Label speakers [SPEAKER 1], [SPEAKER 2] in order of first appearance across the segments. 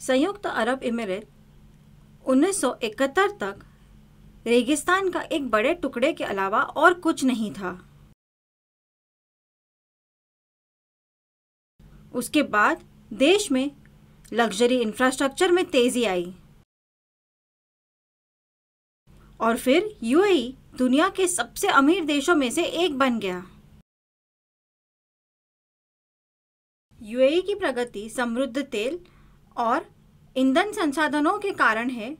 [SPEAKER 1] संयुक्त अरब इमरत 1971 तक रेगिस्तान का एक बड़े टुकड़े के अलावा
[SPEAKER 2] और कुछ नहीं था
[SPEAKER 1] उसके बाद देश में लग्जरी इंफ्रास्ट्रक्चर में तेजी आई और फिर यूएई दुनिया के सबसे अमीर देशों में से एक बन गया यूएई की प्रगति समृद्ध तेल और ईंधन संसाधनों के कारण है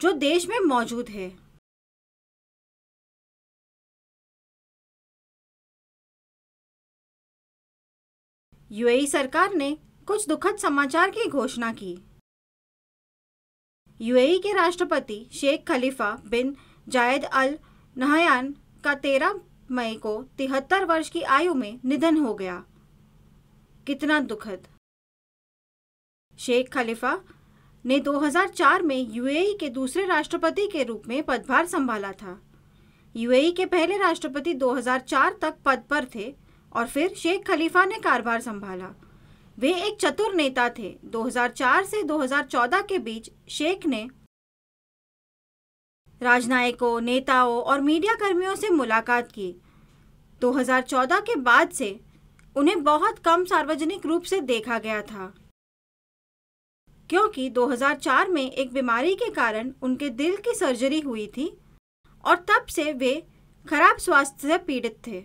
[SPEAKER 1] जो देश में मौजूद है यूएई सरकार ने कुछ दुखद समाचार की घोषणा की यूएई के राष्ट्रपति शेख खलीफा बिन जायद अल नहयान का तेरह मई को तिहत्तर वर्ष की आयु में निधन हो गया कितना दुखद शेख खलीफा ने 2004 में यूएई के दूसरे राष्ट्रपति के रूप में पदभार संभाला था यूएई के पहले राष्ट्रपति 2004 तक पद पर थे और फिर शेख खलीफा ने कारभार संभाला वे एक चतुर नेता थे 2004 से 2014 के बीच शेख ने राजनयिकों नेताओं और मीडिया कर्मियों से मुलाकात की 2014 के बाद से उन्हें बहुत कम सार्वजनिक रूप से देखा गया था क्योंकि 2004 में एक बीमारी के कारण उनके दिल की सर्जरी हुई थी और तब से वे खराब स्वास्थ्य से पीड़ित थे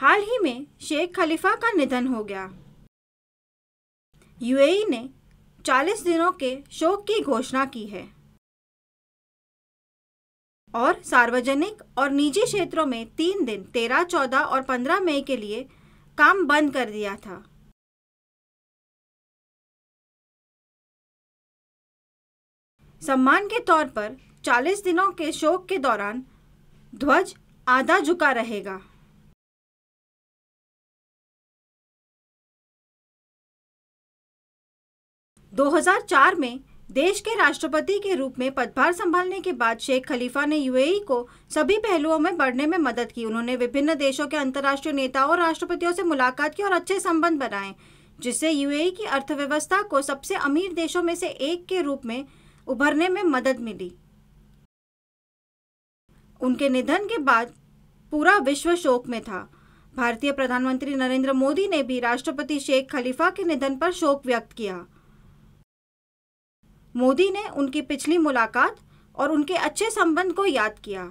[SPEAKER 1] हाल ही में शेख खलीफा का निधन हो गया यूएई ने 40 दिनों के शोक की घोषणा की है और सार्वजनिक और निजी क्षेत्रों में तीन दिन 13, 14 और 15 मई के लिए काम बंद कर दिया था सम्मान के तौर पर 40 दिनों के शोक के दौरान ध्वज आधा झुका रहेगा दो हजार चार में देश के राष्ट्रपति के रूप में पदभार संभालने के बाद शेख खलीफा ने यूएई को सभी पहलुओं में बढ़ने में मदद की उन्होंने विभिन्न देशों के अंतर्राष्ट्रीय नेताओं और राष्ट्रपतियों से मुलाकात की और अच्छे संबंध बनाए जिससे यूएई की अर्थव्यवस्था को सबसे अमीर देशों में से एक के रूप में उभरने में मदद मिली उनके निधन के बाद पूरा विश्व शोक में था भारतीय प्रधानमंत्री नरेंद्र मोदी ने भी राष्ट्रपति शेख खलीफा के निधन पर शोक व्यक्त किया मोदी ने उनकी पिछली मुलाकात और उनके अच्छे
[SPEAKER 3] संबंध को याद किया